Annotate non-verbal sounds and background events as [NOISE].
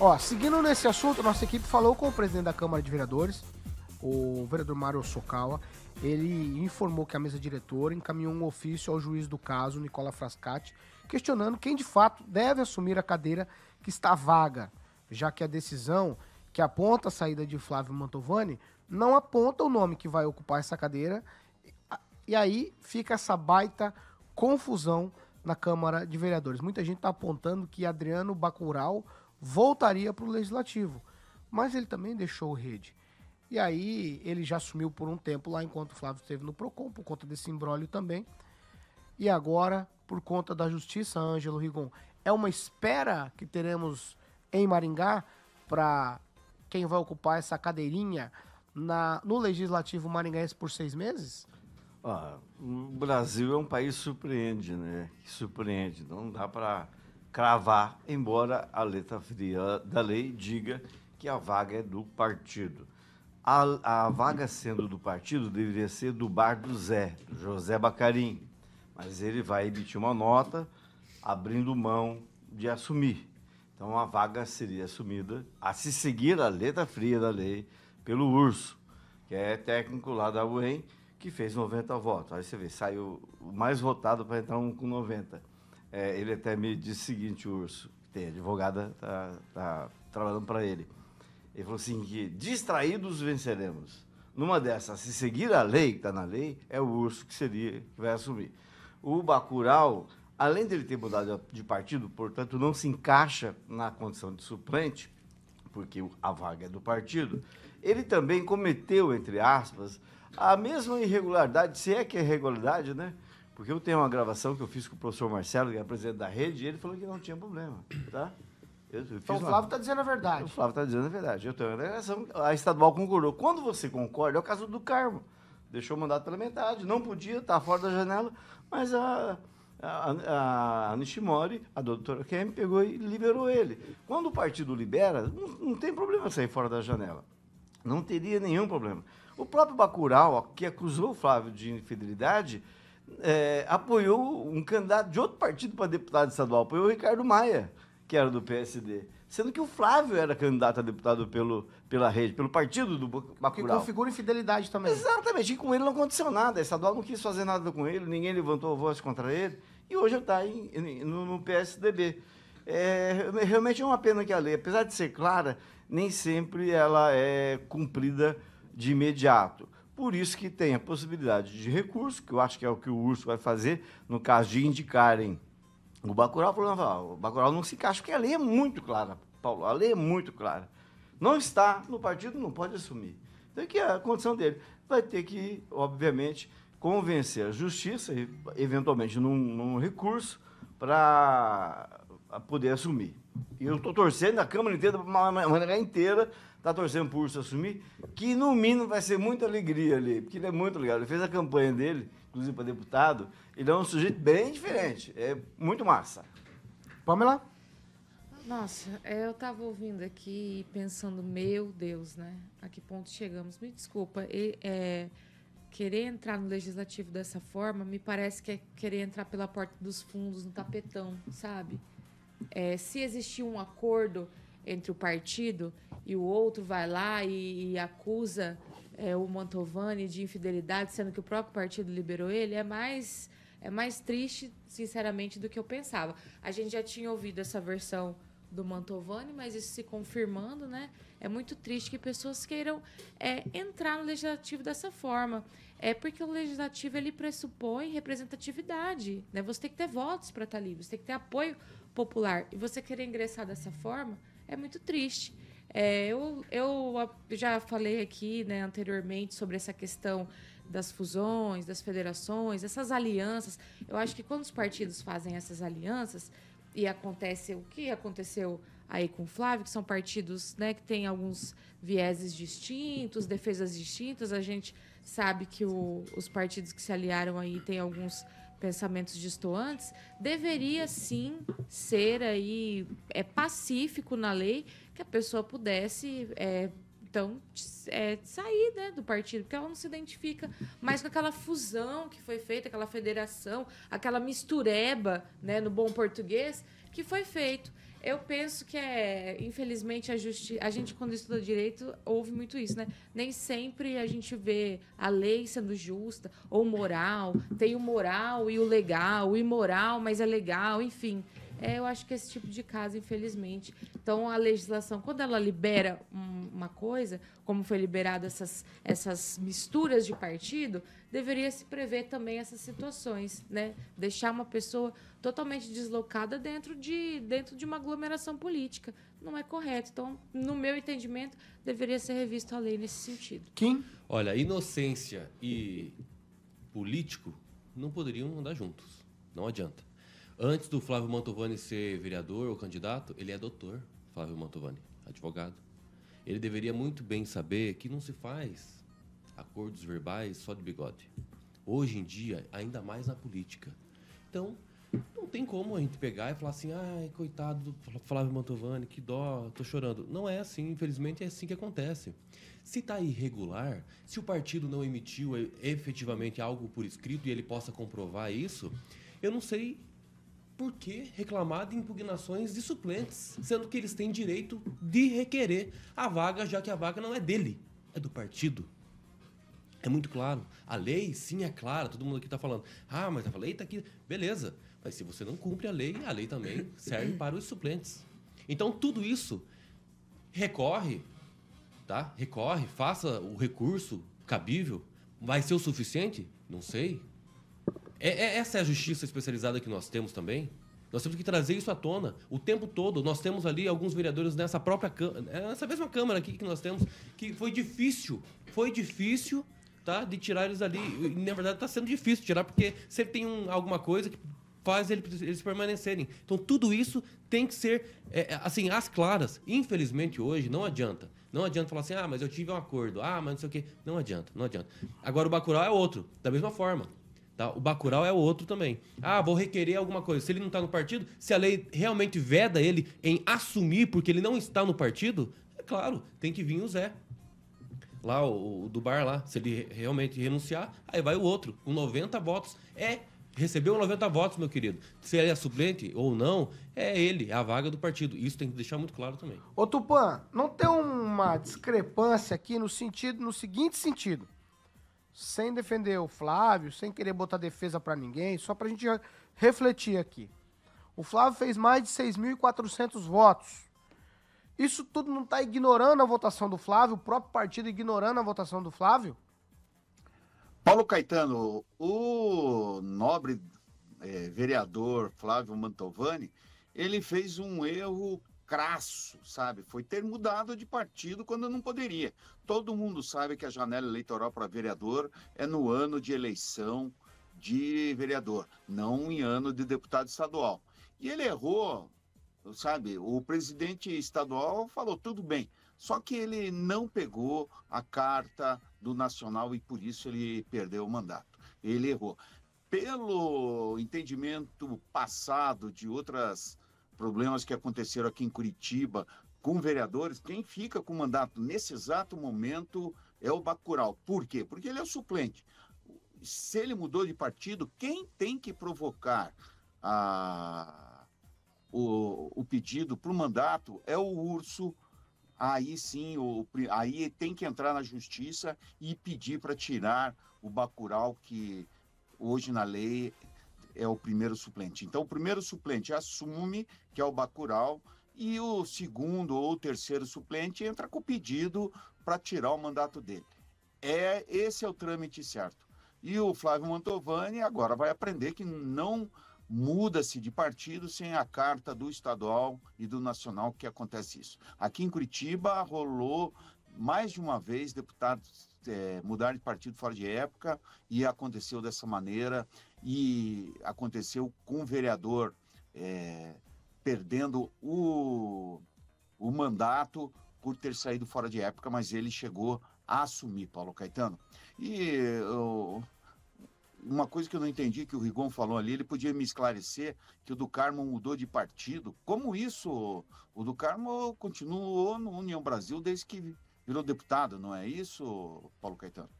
Ó, seguindo nesse assunto, nossa equipe falou com o presidente da Câmara de Vereadores, o vereador Mário Sokawa. Ele informou que a mesa diretora encaminhou um ofício ao juiz do caso, Nicola Frascati, questionando quem de fato deve assumir a cadeira que está vaga, já que a decisão que aponta a saída de Flávio Mantovani não aponta o nome que vai ocupar essa cadeira. E aí fica essa baita confusão na Câmara de Vereadores. Muita gente está apontando que Adriano Bacural voltaria para o legislativo. Mas ele também deixou o rede. E aí ele já sumiu por um tempo lá enquanto o Flávio esteve no Procon, por conta desse imbróglio também. E agora, por conta da justiça, Ângelo Rigon. É uma espera que teremos em Maringá para quem vai ocupar essa cadeirinha na, no Legislativo Maringaense por seis meses? Ah, o Brasil é um país que surpreende, né? Que surpreende. Não dá para cravar, embora a letra fria da lei diga que a vaga é do partido. A, a vaga sendo do partido deveria ser do bar do Zé, do José Bacarim, mas ele vai emitir uma nota abrindo mão de assumir. Então a vaga seria assumida a se seguir a letra fria da lei pelo Urso, que é técnico lá da UEM, que fez 90 votos. Aí você vê, saiu o mais votado para entrar um com 90. É, ele até me disse o seguinte, o Urso, que tem advogada, tá, tá trabalhando para ele. Ele falou assim que distraídos venceremos. Numa dessas, se seguir a lei que está na lei, é o Urso que seria que vai assumir. O Bacurau, além dele ter mudado de partido, portanto, não se encaixa na condição de suplente, porque a vaga é do partido, ele também cometeu, entre aspas, a mesma irregularidade, se é que é irregularidade, né? Porque eu tenho uma gravação que eu fiz com o professor Marcelo, que é presidente da rede, e ele falou que não tinha problema, tá? Eu, eu então o Flávio está dizendo a verdade. O Flávio está dizendo a verdade. Eu tenho uma gravação, a estadual concordou. Quando você concorda, é o caso do Carmo. Deixou o mandato pela metade, não podia, está fora da janela, mas a, a, a, a Nishimori, a doutora Kemi, pegou e liberou ele. Quando o partido libera, não, não, tem problema sair fora da janela. Não teria nenhum problema. O próprio Bacurau, que acusou o Flávio de infidelidade, é, apoiou um candidato de outro partido para deputado estadual, apoiou o Ricardo Maia, que era do PSD. Sendo que o Flávio era candidato a deputado pelo, pela rede, pelo partido do Bacurau. Que configura infidelidade também. Exatamente, e com ele não aconteceu nada. A estadual não quis fazer nada com ele, ninguém levantou a voz contra ele. E hoje está no, no PSDB. É, realmente é uma pena que a lei, apesar de ser clara, nem sempre ela é cumprida de imediato. Por isso que tem a possibilidade de recurso, que eu acho que é o que o Urso vai fazer, no caso de indicarem o Bacurau, ah, o Bacurau não se encaixa, porque a lei é muito clara, Paulo, a lei é muito clara. Não está no partido, não pode assumir. Então, que é a condição dele? Vai ter que, obviamente, convencer a justiça, eventualmente num, num recurso, para poder assumir. E eu estou torcendo a Câmara inteira, a maneira inteira, está torcendo para o Urso assumir, que no mínimo vai ser muita alegria ali, porque ele é muito legal. Ele fez a campanha dele, inclusive para deputado, ele é um sujeito bem diferente, é muito massa. Pamela? Nossa, eu estava ouvindo aqui pensando, meu Deus, né? A que ponto chegamos? Me desculpa, e, é, querer entrar no legislativo dessa forma me parece que é querer entrar pela porta dos fundos, no tapetão, sabe? É, se existir um acordo entre o partido, e o outro vai lá e, e acusa é, o Mantovani de infidelidade, sendo que o próprio partido liberou ele, é mais, é mais triste, sinceramente, do que eu pensava. A gente já tinha ouvido essa versão do Mantovani, mas isso se confirmando, né? É muito triste que pessoas queiram é, entrar no legislativo dessa forma. É porque o legislativo ele pressupõe representatividade, né? Você tem que ter votos para estar tá livre, você tem que ter apoio popular e você querer ingressar dessa forma é muito triste. É, eu, eu já falei aqui né, anteriormente sobre essa questão das fusões, das federações, essas alianças. Eu acho que quando os partidos fazem essas alianças e acontece o que aconteceu aí com o Flávio, que são partidos né, que têm alguns vieses distintos, defesas distintas. A gente sabe que o, os partidos que se aliaram aí têm alguns pensamentos distoantes, deveria sim ser aí é pacífico na lei que a pessoa pudesse é, então é, sair né, do partido, porque ela não se identifica mais com aquela fusão que foi feita, aquela federação, aquela mistureba, né, no bom português, que foi feito eu penso que é, infelizmente, a A gente, quando estuda direito, ouve muito isso, né? Nem sempre a gente vê a lei sendo justa ou moral. Tem o moral e o legal, o imoral, mas é legal, enfim. É, eu acho que esse tipo de caso, infelizmente. Então, a legislação, quando ela libera um, uma coisa, como foi liberado essas, essas misturas de partido, deveria se prever também essas situações, né? Deixar uma pessoa totalmente deslocada dentro de, dentro de uma aglomeração política. Não é correto. Então, no meu entendimento, deveria ser revista a lei nesse sentido. Quem? Olha, inocência e político não poderiam andar juntos. Não adianta. Antes do Flávio Mantovani ser vereador ou candidato, ele é doutor, Flávio Mantovani, advogado. Ele deveria muito bem saber que não se faz acordos verbais só de bigode. Hoje em dia, ainda mais na política. Então, não tem como a gente pegar e falar assim, ai, coitado do Flávio Mantovani, que dó, tô chorando. Não é assim, infelizmente é assim que acontece. Se tá irregular, se o partido não emitiu eh, efetivamente algo por escrito e ele possa comprovar isso, eu não sei por que reclamar de impugnações de suplentes, sendo que eles têm direito de requerer a vaga, já que a vaga não é dele, é do partido? É muito claro. A lei, sim, é clara. Todo mundo aqui está falando. Ah, mas a lei está aqui. Beleza. Mas se você não cumpre a lei, a lei também [LAUGHS] serve para os suplentes. Então, tudo isso recorre, tá? Recorre, faça o recurso cabível. Vai ser o suficiente? Não sei. É, é, essa é a justiça especializada que nós temos também? Nós temos que trazer isso à tona o tempo todo. Nós temos ali alguns vereadores nessa própria é, nessa mesma Câmara aqui que nós temos, que foi difícil, foi difícil tá, de tirar eles ali. E, na verdade, está sendo difícil tirar, porque sempre tem um, alguma coisa que faz eles, eles permanecerem. Então, tudo isso tem que ser, é, é assim, as claras. Infelizmente, hoje, não adianta. Não adianta falar assim, ah, mas eu tive um acordo, ah, mas não sei o quê. Não adianta, não adianta. Agora, o Bacurau é outro, da mesma forma. Tá? O Bacurau é o outro também. Ah, vou requerer alguma coisa. Se ele não está no partido, se a lei realmente veda ele em assumir porque ele não está no partido, é claro, tem que vir o Zé. Lá, o, o do bar lá. Se ele realmente renunciar, aí vai o outro, com 90 votos. É, recebeu 90 votos, meu querido. Se ele é suplente ou não, é ele, é a vaga do partido. Isso tem que deixar muito claro também. Ô Tupan, não tem uma discrepância aqui no sentido, no seguinte sentido sem defender o Flávio, sem querer botar defesa para ninguém, só para a gente refletir aqui. O Flávio fez mais de 6.400 votos. Isso tudo não está ignorando a votação do Flávio, o próprio partido ignorando a votação do Flávio? Paulo Caetano, o nobre é, vereador Flávio Mantovani, ele fez um erro crasso, sabe? Foi ter mudado de partido quando não poderia. Todo mundo sabe que a janela eleitoral para vereador é no ano de eleição de vereador, não em ano de deputado estadual. E ele errou, sabe? O presidente estadual falou tudo bem, só que ele não pegou a carta do Nacional e por isso ele perdeu o mandato. Ele errou. Pelo entendimento passado de outras problemas que aconteceram aqui em Curitiba com vereadores, quem fica com o mandato nesse exato momento é o Bacurau. Por quê? Porque ele é o suplente. Se ele mudou de partido, quem tem que provocar a, o, o pedido para o mandato é o Urso. Aí sim, o, aí tem que entrar na justiça e pedir para tirar o Bacurau, que hoje na lei é o primeiro suplente. Então, o primeiro suplente assume, que é o Bacurau, e o segundo ou terceiro suplente entra com pedido para tirar o mandato dele. É Esse é o trâmite certo. E o Flávio Mantovani agora vai aprender que não muda-se de partido sem a carta do estadual e do nacional que acontece isso. Aqui em Curitiba rolou mais de uma vez deputados é, de partido fora de época e aconteceu dessa maneira e aconteceu com o vereador é, perdendo o, o mandato por ter saído fora de época, mas ele chegou a assumir, Paulo Caetano. E eu, uma coisa que eu não entendi que o Rigon falou ali, ele podia me esclarecer que o do Carmo mudou de partido. Como isso? O do Carmo continuou no União Brasil desde que virou deputado, não é isso, Paulo Caetano?